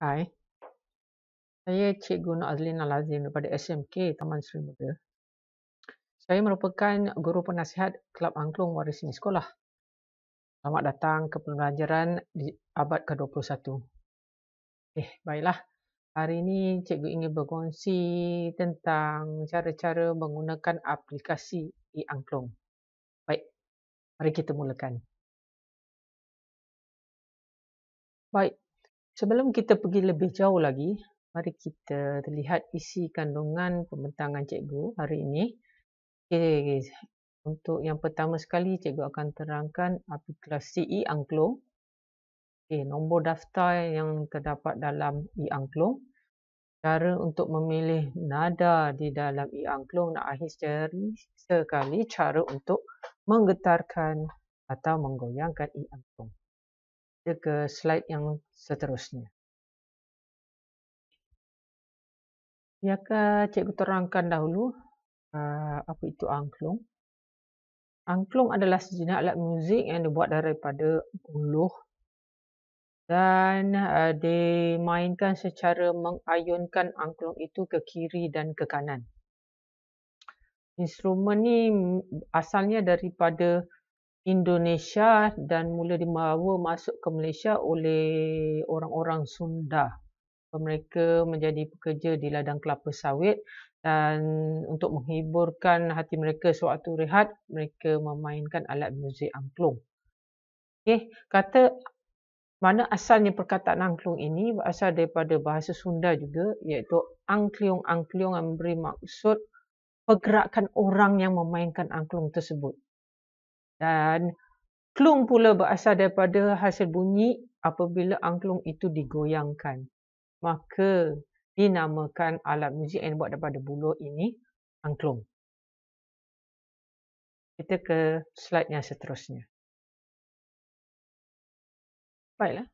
Hai. Saya Cikgu Nur Azlin Al-Azim daripada SMK Taman Seri Muda. Saya merupakan guru penasihat Kelab Angklung Warisan Sekolah. Selamat datang ke pembelajaran di abad ke-21. Eh, baiklah. Hari ini Cikgu ingin berkongsi tentang cara-cara menggunakan aplikasi e-angklung. Baik, mari kita mulakan. Baik, Sebelum kita pergi lebih jauh lagi, mari kita lihat isi kandungan pembentangan cikgu hari ini. Okay. Untuk yang pertama sekali, cikgu akan terangkan aplikasi e-angklung. Okay. Nombor daftar yang terdapat dalam e-angklung. Cara untuk memilih nada di dalam e-angklung dan akhir sekali cara untuk menggetarkan atau menggoyangkan e-angklung kita ke slide yang seterusnya. Biarkah ya cikgu terangkan dahulu ah, apa itu angklung. Angklung adalah sejenis alat muzik yang dibuat daripada guluh dan ah, dimainkan secara mengayunkan angklung itu ke kiri dan ke kanan. Instrumen ini asalnya daripada Indonesia dan mula dibawa masuk ke Malaysia oleh orang-orang Sunda. Mereka menjadi pekerja di ladang kelapa sawit dan untuk menghiburkan hati mereka sewaktu rehat, mereka memainkan alat muzik angklung. Okey, kata mana asalnya perkataan angklung ini berasal daripada bahasa Sunda juga iaitu angklung-angklung yang memberi maksud pergerakan orang yang memainkan angklung tersebut dan klung pula berasal daripada hasil bunyi apabila angklung itu digoyangkan maka dinamakan alat muzik yang dibuat daripada buluh ini angklung kita ke slide yang seterusnya baiklah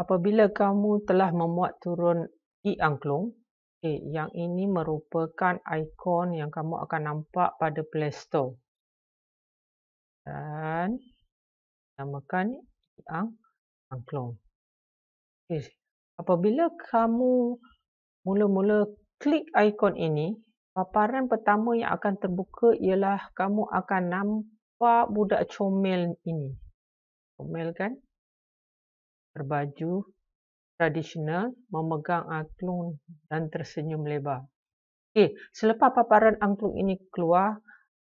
apabila kamu telah memuat turun i angklung okay, eh, yang ini merupakan ikon yang kamu akan nampak pada play store dan namakan ang angklung. Okay. Apabila kamu mula-mula klik ikon ini, paparan pertama yang akan terbuka ialah kamu akan nampak budak comel ini. Comel kan? Berbaju tradisional, memegang angklung dan tersenyum lebar. Okey, selepas paparan angklung ini keluar,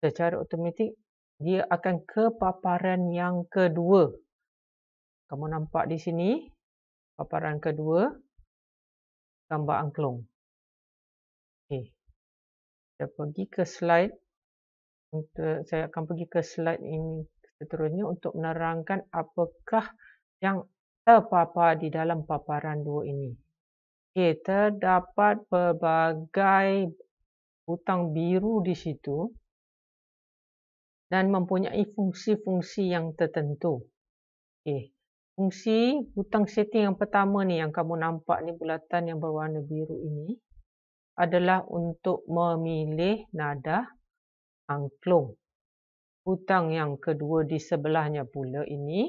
secara automatik dia akan ke paparan yang kedua. Kamu nampak di sini paparan kedua gambar angklung. Okey. Kita pergi ke slide untuk saya akan pergi ke slide ini seterusnya untuk menerangkan apakah yang terpapar di dalam paparan dua ini. Okay, terdapat pelbagai hutang biru di situ dan mempunyai fungsi-fungsi yang tertentu. Okey. Fungsi hutang setting yang pertama ni yang kamu nampak ni bulatan yang berwarna biru ini adalah untuk memilih nada angklung. Hutang yang kedua di sebelahnya pula ini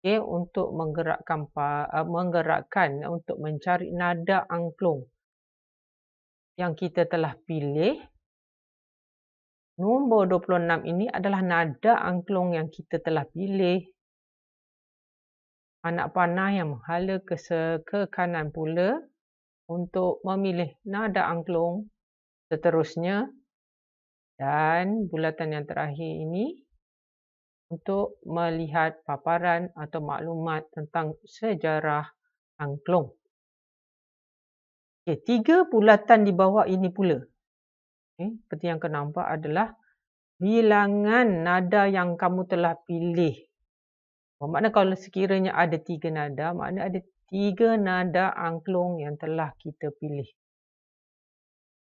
okey untuk menggerakkan eh, menggerakkan untuk mencari nada angklung yang kita telah pilih Nombor 26 ini adalah nada angklung yang kita telah pilih. Anak panah yang menghala ke, ke kanan pula untuk memilih nada angklung seterusnya. Dan bulatan yang terakhir ini untuk melihat paparan atau maklumat tentang sejarah angklung. Okay, tiga bulatan di bawah ini pula. Okay, seperti yang kena nampak adalah bilangan nada yang kamu telah pilih. Maksudnya, kalau sekiranya ada tiga nada, makna ada tiga nada angklung yang telah kita pilih.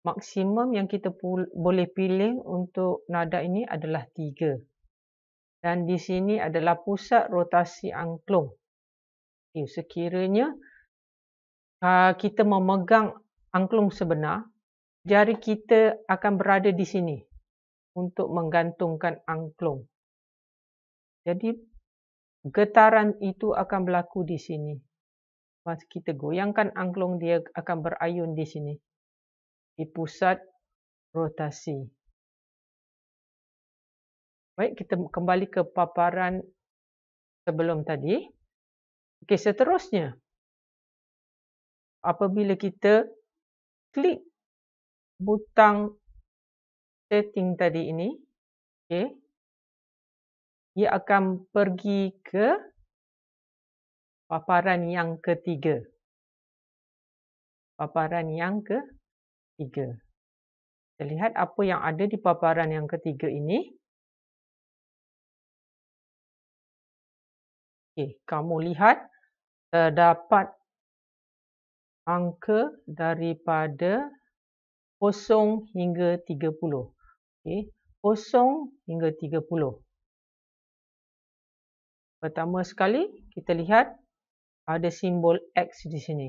Maksimum yang kita boleh pilih untuk nada ini adalah tiga. Dan di sini adalah pusat rotasi angklung. Okay, sekiranya uh, kita memegang angklung sebenar, jari kita akan berada di sini untuk menggantungkan angklung. Jadi getaran itu akan berlaku di sini. Mas kita goyangkan angklung, dia akan berayun di sini. Di pusat rotasi. Baik, kita kembali ke paparan sebelum tadi. Okey, seterusnya. Apabila kita klik butang setting tadi ini, okay, ia akan pergi ke paparan yang ketiga. Paparan yang ketiga. Kita lihat apa yang ada di paparan yang ketiga ini. Okay, kamu lihat terdapat angka daripada 0 hingga 30 okay, 0 hingga puluh Pertama sekali kita lihat ada simbol X di sini.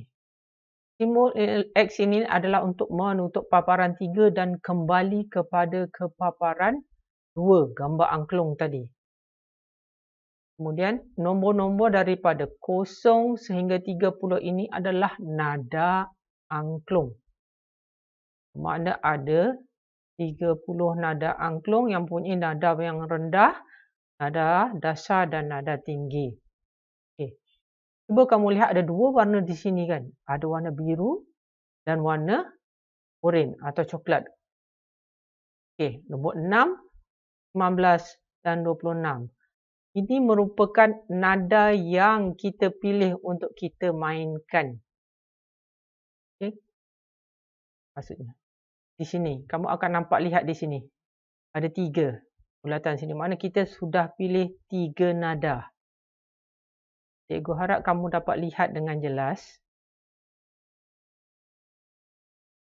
Simbol X ini adalah untuk menutup paparan tiga dan kembali kepada kepaparan dua gambar angklung tadi. Kemudian nombor-nombor daripada kosong sehingga tiga puluh ini adalah nada angklung. Makna ada 30 nada angklung yang punya nada yang rendah, nada dasar dan nada tinggi. Okey. Cuba kamu lihat ada dua warna di sini kan. Ada warna biru dan warna oren atau coklat. Okey, nombor 6, 15 dan 26. Ini merupakan nada yang kita pilih untuk kita mainkan. Okey. Maksudnya di sini. Kamu akan nampak lihat di sini. Ada tiga ulatan sini. Mana kita sudah pilih tiga nada. Cikgu harap kamu dapat lihat dengan jelas.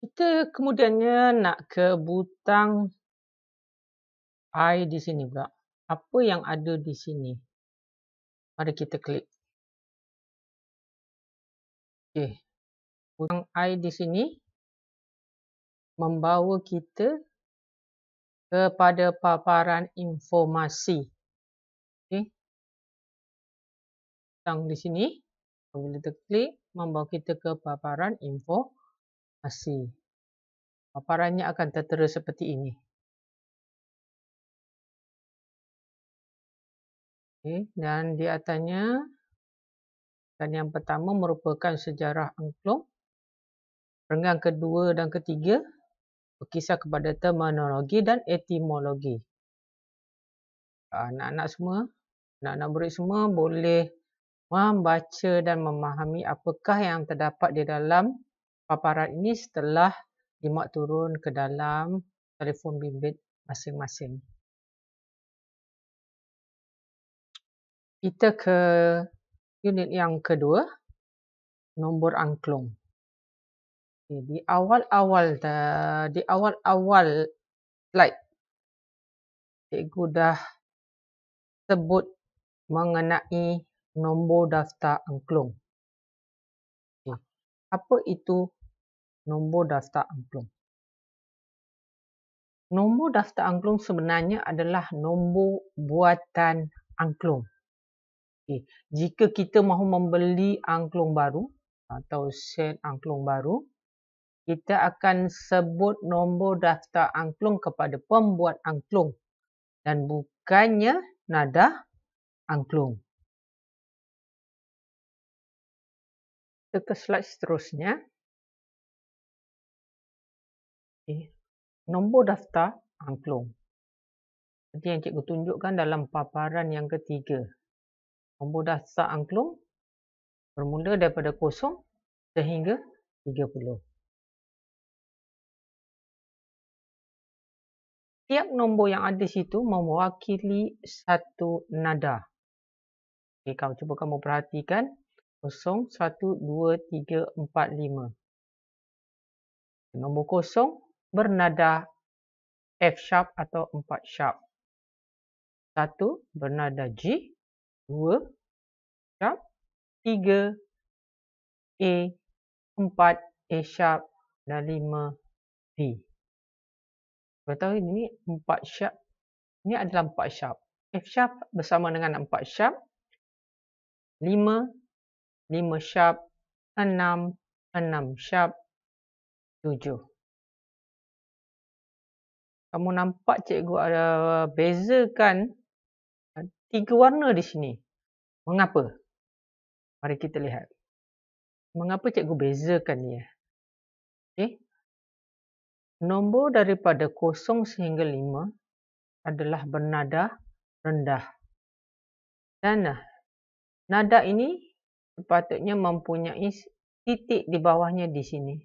Kita kemudiannya nak ke butang I di sini pula. Apa yang ada di sini? Mari kita klik. Okey. Butang I di sini membawa kita kepada paparan informasi. Okey. Tang di sini, apabila kita klik, membawa kita ke paparan informasi. Paparannya akan tertera seperti ini. Okay. Dan di atasnya, dan yang pertama merupakan sejarah angklung. Renggang kedua dan ketiga berkisar kepada terminologi dan etimologi. Ah, anak-anak semua, anak-anak murid semua boleh membaca dan memahami apakah yang terdapat di dalam paparan ini setelah dimak turun ke dalam telefon bimbit masing-masing. Kita ke unit yang kedua, nombor angklung. Okay, di awal-awal dah, di awal-awal slide, cikgu dah sebut mengenai nombor daftar angklung. Okay. Apa itu nombor daftar angklung? Nombor daftar angklung sebenarnya adalah nombor buatan angklung. Okay. Jika kita mahu membeli angklung baru atau set angklung baru, kita akan sebut nombor daftar angklung kepada pembuat angklung dan bukannya nada angklung. Kita ke slide seterusnya. Okay. Nombor daftar angklung. Seperti yang cikgu tunjukkan dalam paparan yang ketiga. Nombor daftar angklung bermula daripada kosong sehingga 30. Setiap nombor yang ada situ mewakili satu nada. Okay, kamu cuba kamu perhatikan 0 1 2 3 4 5. Nombor kosong bernada F sharp atau 4 sharp. 1 bernada G, 2 sharp, 3 A, 4 A sharp dan 5 B. Kita tahu ini 4 sharp. Ini adalah 4 sharp. F sharp bersama dengan 4 sharp. 5, 5 sharp, 6, 6 sharp, 7. Kamu nampak cikgu ada bezakan eh, tiga warna di sini. Mengapa? Mari kita lihat. Mengapa cikgu bezakan dia? Okay. Eh, Nombor daripada 0 sehingga 5 adalah bernada rendah. Dan eh, nada ini sepatutnya mempunyai titik di bawahnya di sini.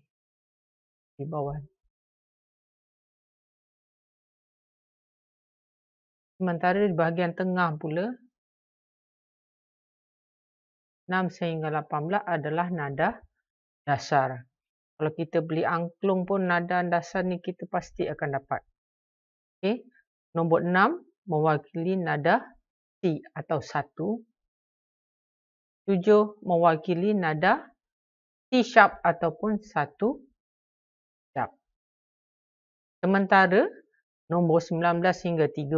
Di bawah. Sementara di bahagian tengah pula 6 sehingga 18 adalah nada dasar. Kalau kita beli angklung pun nada dasar ni kita pasti akan dapat. Okey. Nombor 6 mewakili nada T atau 1. 7 mewakili nada T sharp ataupun 1 sharp. Sementara nombor 19 hingga 30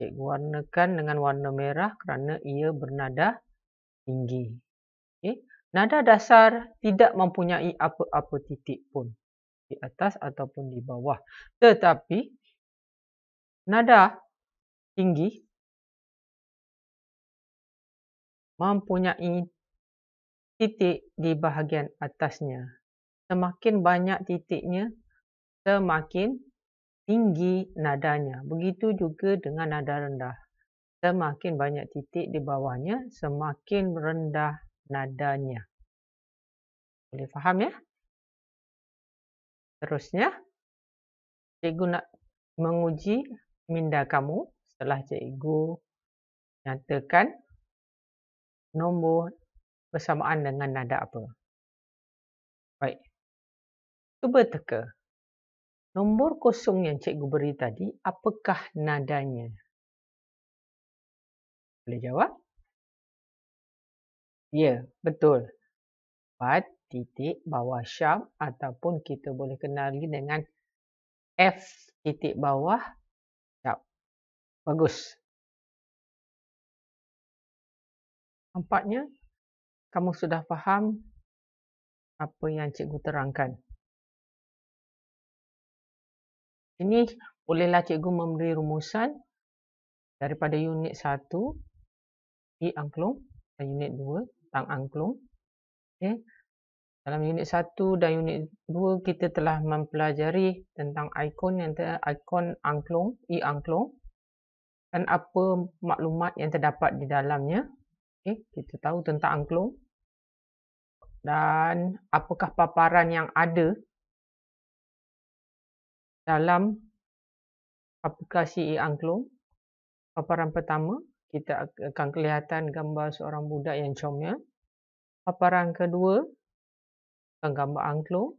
cikgu warnakan dengan warna merah kerana ia bernada tinggi. Nada dasar tidak mempunyai apa-apa titik pun di atas ataupun di bawah. Tetapi nada tinggi mempunyai titik di bahagian atasnya. Semakin banyak titiknya, semakin tinggi nadanya. Begitu juga dengan nada rendah. Semakin banyak titik di bawahnya, semakin rendah nadanya. Boleh faham ya? Terusnya, cikgu nak menguji minda kamu setelah cikgu nyatakan nombor bersamaan dengan nada apa. Baik. Cuba teka. Nombor kosong yang cikgu beri tadi, apakah nadanya? Boleh jawab? Ya, betul. 4 titik bawah sharp ataupun kita boleh kenali dengan F titik bawah sharp. Bagus. Nampaknya kamu sudah faham apa yang cikgu terangkan. Ini bolehlah cikgu memberi rumusan daripada unit 1 di angklung dan unit 2 tentang angklung. Okay. Dalam unit 1 dan unit 2 kita telah mempelajari tentang ikon yang ter ikon angklung, e angklung dan apa maklumat yang terdapat di dalamnya. Okay. kita tahu tentang angklung dan apakah paparan yang ada dalam aplikasi e angklung. Paparan pertama kita akan kelihatan gambar seorang budak yang comel. Paparan kedua, gambar angklung.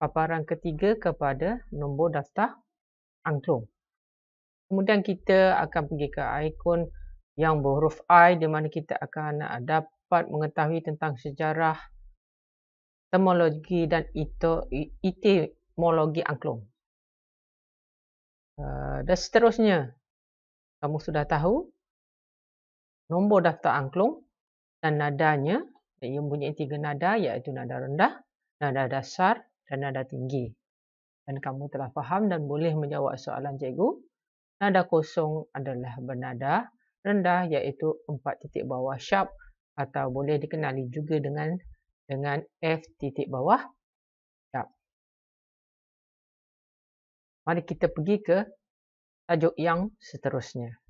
Paparan ketiga kepada nombor daftar angklung. Kemudian kita akan pergi ke ikon yang berhuruf I di mana kita akan dapat mengetahui tentang sejarah etimologi dan etimologi angklung. Eh, dan seterusnya, kamu sudah tahu nombor daftar angklung dan nadanya. yang mempunyai tiga nada iaitu nada rendah, nada dasar dan nada tinggi. Dan kamu telah faham dan boleh menjawab soalan cikgu. Nada kosong adalah bernada rendah iaitu empat titik bawah sharp atau boleh dikenali juga dengan dengan F titik bawah sharp. Mari kita pergi ke tajuk yang seterusnya.